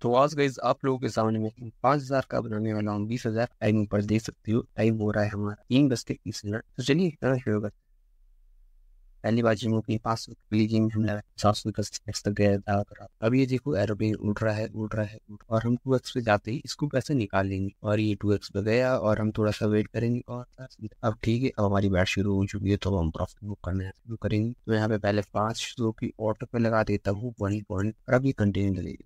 तो आज गई आप लोगों के सामने में पाँच हजार का बनाने वाला हूँ बीस हजार टाइम पर देख सकते हो टाइम हो रहा है हमारा तीन बज के तीस मिनट तो चलिए शुरू करते पहली बार जिम की पाँच सौ जिम हम लगा सात सौ दस तक गया था अब ये देखो एरोप्लेन उड़ रहा है उठ रहा है उड़ और हम टू एक्स पे जाते ही इसको कैसे निकाल लेंगे और ये टू एक्स पे गया और हम थोड़ा सा वेट करेंगे और अब ठीक है अब हमारी बैट शुरू हो चुकी है तो हम प्रॉफिट बुक करना शुरू करेंगे तो यहाँ पे पहले पाँच सौ की ऑटो पे लगा देता हूँ वन पॉइंट और अब ये कंटिन्यू लगेगी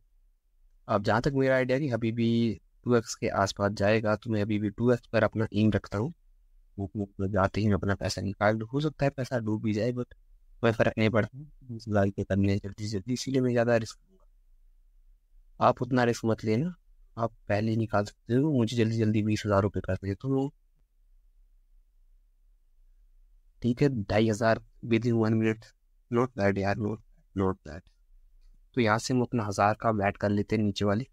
अब जहाँ तक मेरा आइडिया कि अभी भी टू एक्स के आसपास जाएगा तो मैं अभी भी टू एक्स पर अपना एम रखता हूँ वो तो जाते ही अपना पैसा निकाल हो सकता है पैसा डूब भी जाए बट कोई फ़र्क नहीं पड़ता के करने जल्दी जल्दी इसीलिए मैं ज़्यादा रिस्क लूँगा आप उतना रिस्क मत लेना आप पहले निकाल सकते हो मुझे जल्दी जल्दी बीस हज़ार रुपये कर देता तो। हूँ ठीक है ढाई हज़ार within one minute note that यार नोट नोट दैट तो यहाँ से हम अपना हज़ार का बैट कर लेते हैं नीचे वाली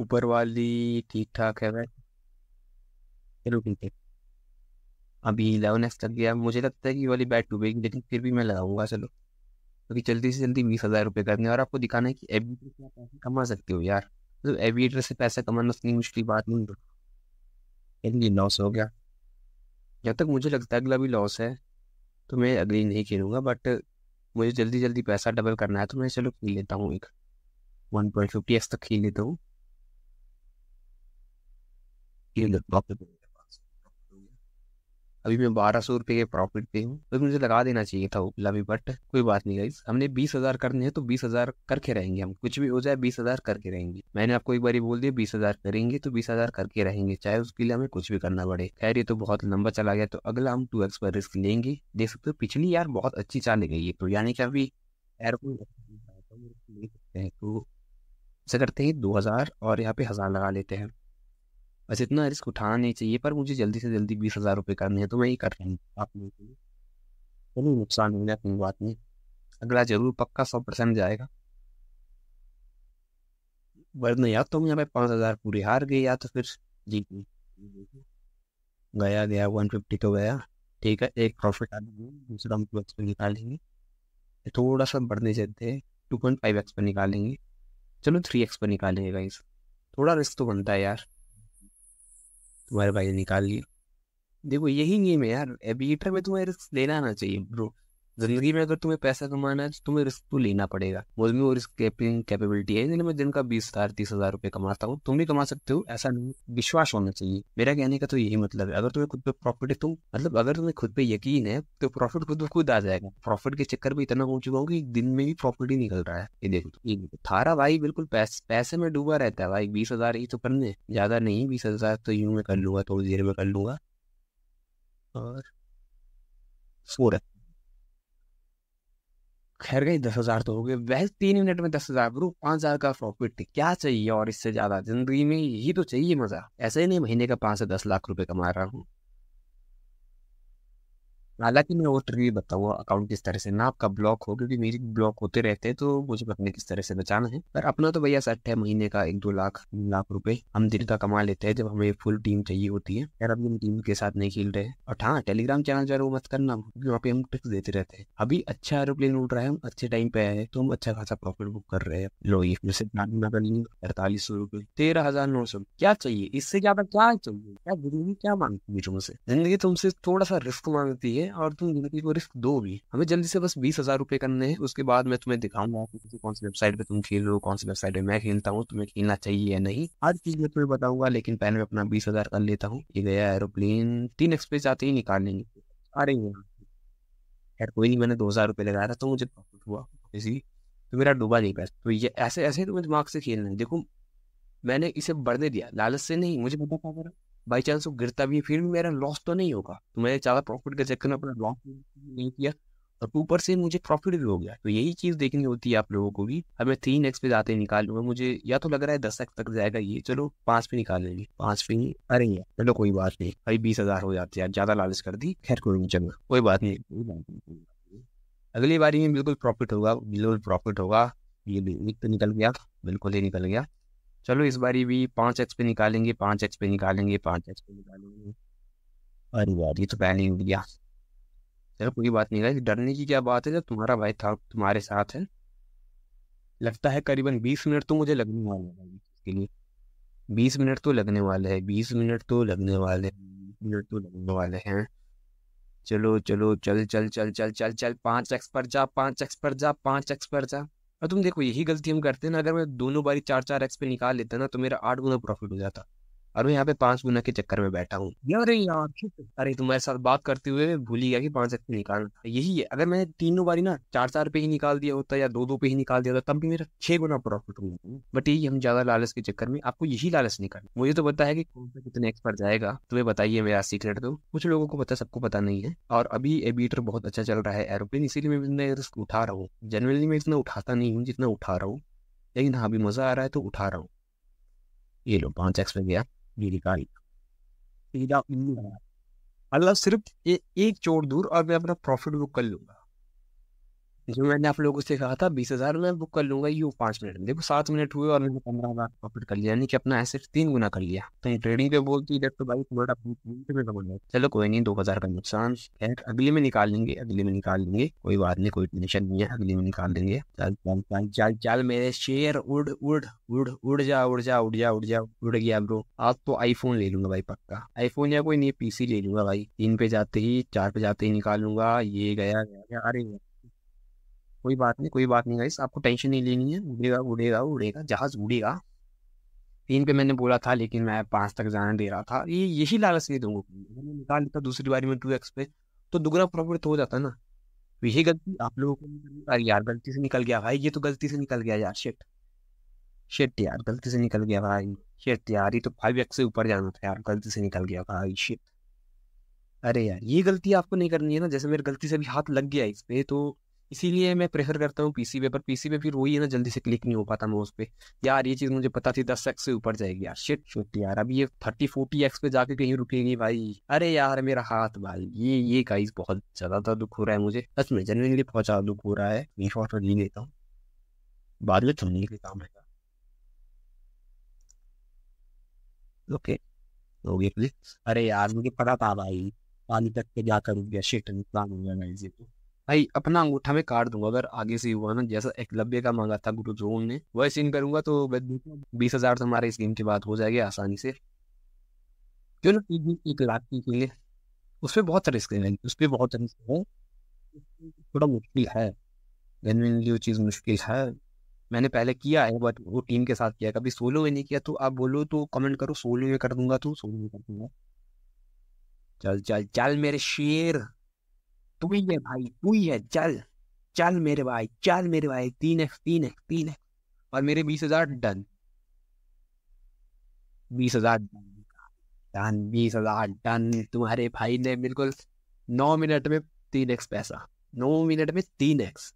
ऊपर वाली ठीक ठाक है बैट चलो ठीक है अभी इलेवन एक्स लग गया मुझे लगता है कि वाली बैट डूबेगी लेकिन फिर भी मैं लगाऊंगा चलो क्योंकि तो जल्दी से जल्दी बीस हज़ार रुपये करने और आपको दिखाना है कि एवीटर से आप पैसे कमा सकते हो यार मतलब तो एवीटर से पैसा कमाना उतनी मुश्किल बात नहीं होगी लॉस हो गया जब तक मुझे लगता है अगला भी लॉस है तो मैं अगली नहीं खेलूँगा बट मुझे जल्दी जल्दी पैसा डबल करना है तो मैं चलो खींच लेता हूँ एक वन पॉइंट फिफ्टी एक्स तक खींच लेता हूँ अभी मैं बारह सौ रुपये के प्रॉफिट पे हूँ तो मुझे लगा देना चाहिए था उपला भी बट कोई बात नहीं गई हमने बीस हजार करने हैं तो बीस हजार करके रहेंगे हम कुछ भी हो जाए बीस हजार करके रहेंगे मैंने आपको एक बार बोल दिया बीस हजार करेंगे तो बीस हजार करके रहेंगे चाहे उसके लिए हमें कुछ भी करना पड़े खैर ये तो बहुत लंबा चला गया तो अगला हम टू पर रिस्क लेंगे देख सकते हो पिछली यार बहुत अच्छी चाल गई है तो यानी कि अभी एयरपोर्ट ले सकते हैं तो ऐसा करते हैं दो हजार और यहाँ पे हजार लगा लेते हैं बस इतना रिस्क उठाना नहीं चाहिए पर मुझे जल्दी से जल्दी बीस हज़ार रुपये करने हैं तो मैं ये कर रहा हूँ आप लोगों के लिए कोई नुकसान नहीं है कोई बात नहीं अगला जरूर पक्का सौ परसेंट जाएगा वरना या तो यहाँ पे पाँच हज़ार पूरे हार गए या तो फिर जीत गया गया वन फिफ्टी तो गया ठीक है एक प्रॉफिट आ गया दूसरा हम टू एक्स पर निकालेंगे थोड़ा सा बढ़ने चलते हैं टू पॉइंट फाइव एक्स पर निकालेंगे चलो थ्री एक्स पर निकालेंगे गाइस थोड़ा रिस्क तो बनता है यार तुम्हारे भाई ने निकाल लिया देखो यही गेम है यार एबिएटर में तुम्हें रिस्क लेना आना चाहिए ब्रो जिंदगी में अगर तुम्हें पैसा कमाना है तो तुम्हें रिस्क तो लेना पड़ेगा मुझ में वो रिस्क कैपेबिलिटी है इसलिए मैं दिन का बीस हजार तीस हजार रुपये कमाता हूँ तुम भी कमा सकते हो ऐसा विश्वास होना चाहिए मेरा कहने का तो यही मतलब है अगर तुम्हें खुद पे प्रॉफिट है तुम मतलब अगर तुम्हें खुद पे यकीन है तो प्रॉफिट खुद खुद आ जाएगा प्रॉफिट के चक्कर में इतना पहुंच चुका हूँ कि दिन में ही प्रॉफिट ही निकल रहा है ये देखो थारा भाई बिल्कुल पैसे में डूबा रहता है भाई बीस हजार ही तो करने ज्यादा नहीं बीस हजार तो यूं में कर लूंगा थोड़ी देर में कर लूंगा और सो रहा खैर गई दस हज़ार तो हो गए वह तीन मिनट में दस हज़ार गुरु पाँच हज़ार का प्रॉफिट क्या चाहिए और इससे ज़्यादा ज़िंदगी में यही तो चाहिए मज़ा ऐसे ही नहीं महीने का पाँच से दस लाख रुपए कमा रहा हूँ हालांकि मैं वो ट्रिक बताऊँ अकाउंट किस तरह से ना आपका ब्लॉक हो क्योंकि मेरी ब्लॉक होते रहते हैं तो मुझे अपने किस तरह से बचाना है पर अपना तो भैया सेट है महीने का एक दो लाख लाख रुपए हम दिन का कमा लेते हैं जब हमें फुल टीम चाहिए होती है यार अभी हम टीम के साथ नहीं खेल रहे और हाँ टेलीग्राम चैनल जो है वो मत करना क्योंकि वहाँ पे हम ट्रिक्स देते रहते हैं अभी अच्छा एरोप्लेन उड़ रहा है हम अच्छे टाइम पे आए हैं तो हम अच्छा खासा प्रॉफिट बुक कर रहे हैं लो ये जैसे अड़तालीस सौ रुपये तेरह हजार नौ सौ क्या चाहिए इससे ज्यादा क्या चाहिए क्या जिंदगी क्या मांगती है तुमसे जिंदगी तुमसे थोड़ा सा रिस्क मांगती है और तुम जिंदगी को रिस्क दो भी हमें जल्दी से बस बीस हजार रुपए करने हैं उसके बाद मैं तुम्हें दिखाऊंगा कि कौन सी वेबसाइट पे तुम खेलो कौन सी वेबसाइट पे मैं खेलता हूँ तुम्हें खेलना चाहिए या नहीं हर चीज मैं तुम्हें बताऊंगा लेकिन पहले मैं अपना बीस हजार कर लेता हूँ ये गया एरोप्लेन तीन एक्सप्रेस आते ही निकाल लेंगे है यार कोई नहीं मैंने दो हजार रुपये लगाया था तो मुझे प्रॉफिट हुआ इसी तो मेरा डूबा नहीं पैसा तो ये ऐसे ऐसे तुम्हें दिमाग से खेलना है देखो मैंने इसे बढ़ने दिया लालच से नहीं मुझे पता था मेरा बाई चांस वो गिरता भी है फिर भी मेरा लॉस तो नहीं होगा तो मैंने ज़्यादा प्रॉफिट का चक्कर अपना लॉस नहीं किया और ऊपर से मुझे प्रॉफिट भी हो गया तो यही चीज़ देखनी होती है आप लोगों को भी अब मैं तीन एक्स पे जाते निकालूंगा मुझे या तो लग रहा है दस एक्स तक जाएगा ये चलो पाँच पे निकाल लेंगे पाँच पे नहीं अरे यार चलो कोई बात नहीं भाई बीस हज़ार हो जाते यार ज़्यादा लालच कर दी खैर कोई नहीं चलना कोई बात नहीं अगली बारी में बिल्कुल प्रॉफिट होगा बिल्कुल प्रॉफिट होगा ये एक तो निकल गया बिल्कुल ही निकल गया चलो इस बारी भी पाँच एक्स पे निकालेंगे पांच एक्स पे निकालेंगे पाँच एक्स पे निकालेंगे अरे यार ये तो पहले ही गया चलो कोई बात नहीं गाइस डरने की क्या बात है जब तुम्हारा भाई था तुम्हारे साथ है लगता है करीबन बीस मिनट तो मुझे लगने वाले हैं इसके लिए बीस मिनट तो लगने वाले हैं बीस मिनट तो लगने वाले मिनट तो लगने वाले हैं चलो चलो चल चल चल चल चल चल पाँच एक्स पर जा पाँच एक्स पर जा पाँच एक्स पर जा और तुम देखो यही गलती हम करते हैं ना अगर मैं दोनों बारी चार चार एक्स पे निकाल लेता ना तो मेरा आठ गुना प्रॉफिट हो जाता और मैं यहाँ पे पांच गुना के चक्कर में बैठा हूँ अरे यार अरे तुम्हारे साथ बात करते हुए भूल ही गया कि पांच एक्चुअली निकालना यही है अगर मैंने तीनों बारी ना चार चार पे ही निकाल दिया होता या दो दो पे ही निकाल दिया होता तब भी मेरा छह गुना प्रॉफिट हुआ बट यही हम ज्यादा लालच के चक्कर में आपको यही लालच निकाल मुझे तो पता है कि कौन सा कितने एक्सपर्ट जाएगा तुम्हें बताइए मेरा सीक्रेट तो कुछ लोगों को पता सबको पता नहीं है और अभी एबीटर बहुत अच्छा चल रहा है एरोप्लेन इसीलिए मैं रिस्क उठा रहा हूँ जनरली मैं इतना उठाता नहीं हूँ जितना उठा रहा हूँ लेकिन हाँ अभी मज़ा आ रहा है तो उठा रहा हूँ ये लो पांच एक्स में गया मेरी गाड़ी तो अल्लाह सिर्फ ए, एक चोर दूर और मैं अपना प्रॉफिट बुक कर लूंगा जो मैंने आप लोगों से कहा था बीस हजार में बुक कर लूंगा यू पाँच मिनट में देखो सात मिनट हुए और मैंने पंद्रह हजार प्रॉफिट कर लिया यानी कि अपना एसेट तीन गुना कर लिया कहीं तो ट्रेडिंग पे बोलती तो भाई थोड़ा तो चलो कोई नहीं दो हजार का नुकसान अगले में निकाल लेंगे अगले में निकाल लेंगे कोई बात नहीं कोई टेंशन नहीं है अगले में निकाल देंगे चल चल चल चल चल मेरे शेयर उड़ उड़ उड़ उड़ जा उड़ जा उड़ जा उड़ जा उड़ गया ब्रो आज तो आईफोन ले लूंगा भाई पक्का आईफोन या कोई नहीं पीसी ले लूंगा भाई तीन पे जाते ही चार पे जाते ही निकाल लूंगा ये गया अरे कोई बात नहीं कोई बात नहीं गाइस आपको टेंशन नहीं लेनी है उड़ेगा उड़ेगा उड़ेगा जहाज उड़ेगा तीन पे मैंने बोला था लेकिन मैं पाँच तक जाने दे रहा था ये यही लालच नहीं दूंगा मैंने निकाल लेता दूसरी बारी में टू एक्स पे तो दुगना प्रॉफिट हो जाता ना यही गलती आप लोगों को अरे यार गलती से निकल गया भाई ये तो गलती से निकल गया यार शेट शेट यार गलती से निकल गया भाई शेट यार ये तो फाइव एक्स से ऊपर जाना था यार गलती से निकल गया भाई शेट अरे यार ये गलती आपको नहीं करनी है ना जैसे मेरी गलती से अभी हाथ लग गया इस पर तो इसीलिए मैं प्रेफर करता हूँ पीसी पे पर पीसी पे फिर वही है ना जल्दी से क्लिक नहीं हो पाता माउस पे यार ये चीज़ मुझे पता थी दस एक्स से ऊपर जाएगी यार शिट शिट यार अब ये थर्टी फोर्टी एक्स पे जाके कहीं रुकेगी भाई अरे यार मेरा हाथ भाई ये ये गाइस बहुत ज़्यादा दुख हो रहा है मुझे सच में जनरली बहुत ज़्यादा दुख हो रहा है मैं शॉर्ट तो नहीं लेता हूँ बाद में चुनने के काम रहेगा ओके हो गया अरे यार मुझे पता था भाई पानी तक के जाकर रुक गया शिट नुकसान हो गया गाइस ये तो भाई अपना अंगूठा मैं काट दूंगा अगर आगे से हुआ ना जैसा एक एकलव्य का मांगा था गुरु जोन ने वह सीन करूंगा तो बीस हजार तो हमारे इस गेम की बात हो जाएगी आसानी से क्यों ना एक लाख की खेले उसमें बहुत रिस्क है उसमें बहुत रिस्क है थोड़ा मुश्किल है जनरली वो चीज़ मुश्किल है मैंने पहले किया है बट वो टीम के साथ किया कभी सोलो में नहीं किया तो आप बोलो तो कमेंट करो सोलो में कर दूंगा तो सोलो में कर दूंगा चल चल चल मेरे शेर तू ही है भाई तू ही है चल चल मेरे भाई चल मेरे भाई तीन एक्स तीन एक्स तीन एक्स और मेरे बीस हजार डन बीस हजार डन बीस हजार डन तुम्हारे भाई ने बिल्कुल नौ मिनट में तीन एक्स पैसा नौ मिनट में तीन एक्स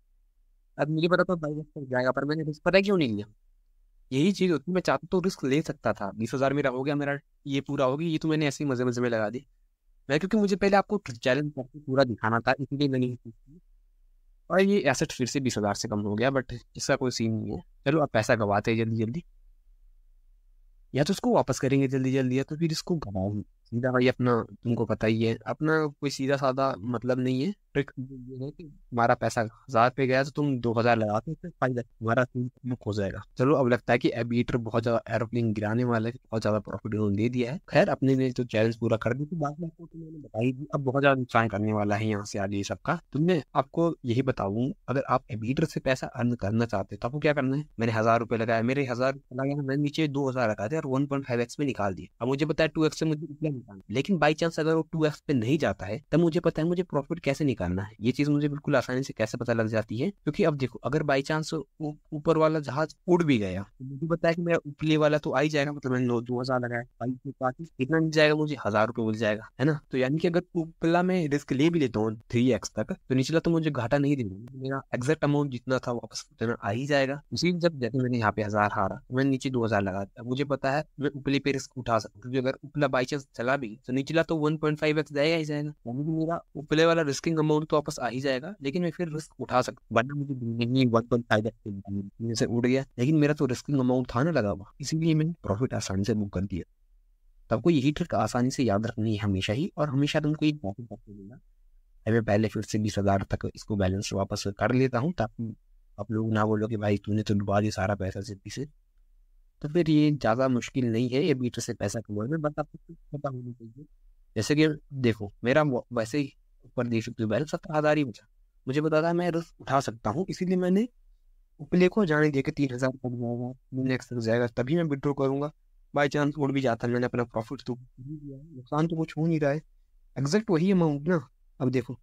अब मुझे पता था भाई तक जाएगा पर मैंने रिस्क पता क्यों नहीं लिया यही चीज़ होती मैं चाहता तो रिस्क ले सकता था बीस हजार मेरा हो गया मेरा ये पूरा हो गया ये तो मैंने ऐसे ही मजे मजे में लगा दी मैं क्योंकि मुझे पहले आपको चैलेंज करके पूरा दिखाना था इसलिए मैंने और ये एसेट फिर से बीस हज़ार से कम हो गया बट इसका कोई सीन नहीं है चलो आप पैसा गवाते हैं जल्दी जल्दी या तो उसको वापस करेंगे जल्दी जल्दी या तो फिर इसको गवाओ सीधा भाई अपना तुमको पता ही है अपना कोई सीधा साधा मतलब नहीं है ट्रिक ये है कि हमारा पैसा हजार पे गया तो तुम दो हजार लगा सकते हमारा बुक हो जाएगा चलो अब लगता है कि एबीटर बहुत ज्यादा एरोप्लेन गिराने वाले बहुत ज्यादा प्रॉफिट दे दिया है खैर अपने लिए तो चैलेंज पूरा कर दी थी बात में आपको तो मैंने बताई थी अब बहुत ज्यादा नुकसान करने वाला है यहाँ से आज ये सबका तुमने तो आपको यही बताऊं अगर आप एबीटर से पैसा अर्न करना चाहते तो आपको क्या करना है मैंने हजार रुपए लगाया मेरे हजार लगाया मैंने नीचे दो हजार लगा दिया और वन पॉइंट फाइव एक्स में निकाल दिया अब मुझे पता है टू एक्स से मुझे निकाल लेकिन बाई चांस अगर वो टू एक्स पे नहीं जाता है तब मुझे पता है मुझे प्रॉफिट कैसे निकाल निकालना है ये चीज मुझे बिल्कुल आसानी से कैसे पता लग जाती है क्योंकि अब देखो अगर बाई चांस ऊपर वाला जहाज उड़ भी गया तो मुझे बताया कि मेरा उपले वाला तो आ ही जाएगा मतलब मैंने दो हजार लगाया कितना मिल जाएगा मुझे हजार रुपये मिल जाएगा है ना तो यानी कि अगर उपला में रिस्क ले भी लेता हूँ थ्री एक्स तक तो निचला तो मुझे घाटा नहीं देना मेरा एग्जैक्ट अमाउंट जितना था वापस उतना आ ही जाएगा उसी जब जैसे मैंने यहाँ पे हजार हारा तो मैंने नीचे दो हजार लगा दिया मुझे पता है मैं उपले पे रिस्क उठा सकता क्योंकि अगर उपला बाई चांस चला भी तो निचला तो वन पॉइंट फाइव एक्स जाएगा ही जाएगा यानी कि मेरा उपले वाला रिस्किंग अमाउंट अमाउंट तो वापस आ ही जाएगा लेकिन मैं फिर रिस्क उठा सकता हूँ मुझे उड़ गया लेकिन मेरा तो रिस्किंग अमाउंट था ना लगा हुआ इसीलिए मैंने प्रॉफिट आसानी से बुक कर दिया तो आपको यही ट्रिक आसानी से याद रखनी है हमेशा ही और हमेशा तुमको ये प्रॉफिट करते मिलना मैं पहले फिर से बीस हज़ार तक इसको बैलेंस वापस कर लेता हूँ ताकि आप लोग ना बोलो कि भाई तूने तो डुबा दिया सारा पैसा जिद्दी से तो फिर ये ज़्यादा मुश्किल नहीं है ये बीटर से पैसा कमाने में बट आपको पता होना चाहिए जैसे कि देखो मेरा वैसे ही ऊपर देख सकते हो बैलेंस सत्रह हज़ार ही बचा मुझे रहा है मैं रिस्क उठा सकता हूँ इसीलिए मैंने उपले को जाने दिया कि तीन हज़ार कम जाएगा जाएगा तभी मैं विड्रॉ करूँगा बाई चांस उड़ भी जाता है मैंने अपना प्रॉफिट तो नुकसान तो कुछ हो नहीं रहा है एग्जैक्ट वही अमाउंट ना अब देखो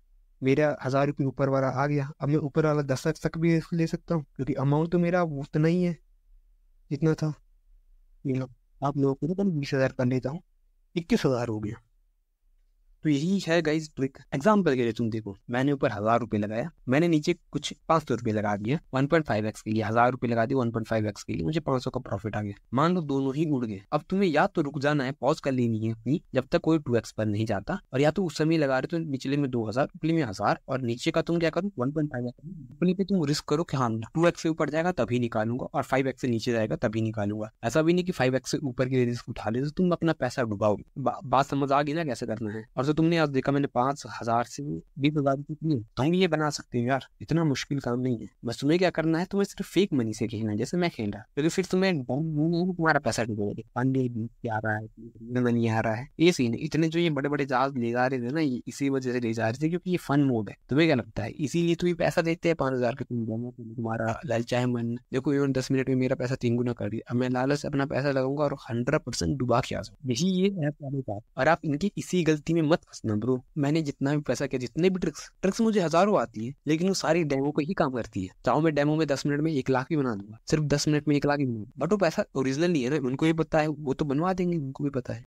मेरा हज़ार रुपये ऊपर वाला आ गया अब मैं ऊपर वाला दस तक भी ले सकता हूँ क्योंकि अमाउंट तो मेरा उतना ही है जितना था ये लो आप लोगों को तो बीस हज़ार कर लेता हूँ इक्कीस हज़ार हो गया तो यही है गाइज ट्रिक एग्जाम्पल के लिए तुम देखो मैंने ऊपर हजार रुपये लगाया मैंने नीचे कुछ पाँच सौ रुपये लगा दिया वन पॉइंट फाइव एक्स के लिए हजार रुपये लगा दिए वन पॉइंट फाइव एक्स के लिए मुझे पाँच सौ का प्रॉफिट आ गया मान लो दोनों ही उड़ गए अब तुम्हें या तो रुक जाना है पॉज कर लेनी है अपनी जब तक कोई टू एक्स पर नहीं जाता और या तो उस समय लगा रहे तो निचले में दो हजार ऊपले में हजार और नीचे का तुम क्या करो वन पॉइंट फाइव एक्स ऊपले पे तुम रिस्क करो कि हाँ टू एक्स से ऊपर जाएगा तभी निकालूंगा और फाइव एक्स से नीचे जाएगा तभी निकालूंगा ऐसा भी नहीं की फाइव एक्स से ऊपर लिए रिस्क उठा ले तो तुम अपना पैसा डुबाओ बात समझ आ गई ना कैसे करना है और जो तुमने आज देखा मैंने पांच हजार से बीस हजार की तुम ये बना सकते हो यार इतना मुश्किल काम नहीं है बस तुम्हें क्या करना है तुम्हें सिर्फ फेक मनी से खेलना है जैसे मैं खेल रहा क्योंकि फिर तुम्हें तुम्हारा पैसा डूबेगा पांडे आ रहा है मनी आ रहा है ये सीन है इतने जो ये बड़े बड़े जहाज ले जा रहे थे ना ये इसी वजह से ले जा रहे थे क्योंकि ये फन मोड है तुम्हें क्या लगता है इसीलिए तुम्हें तो पैसा देते हैं पांच हजार के तुम तुम्हारा ललचाए मन देखो इवन दस मिनट में मेरा पैसा तीन गुना कर दिया अब मैं लालच अपना पैसा लगाऊंगा और हंड्रेड परसेंट डुबा के आ सकूँ यही ये ऐप वाले और आप इनकी इसी गलती में मत मत हंसना ब्रो मैंने जितना भी पैसा किया जितने भी ट्रिक्स ट्रिक्स मुझे हजारों आती है लेकिन वो सारी डेमो पे ही काम करती है चाहो मैं डेमो में दस मिनट में एक लाख भी बना दूंगा सिर्फ दस मिनट में एक लाख ही बट वो पैसा ओरिजिनल नहीं है ना उनको भी पता है वो तो बनवा देंगे उनको भी पता है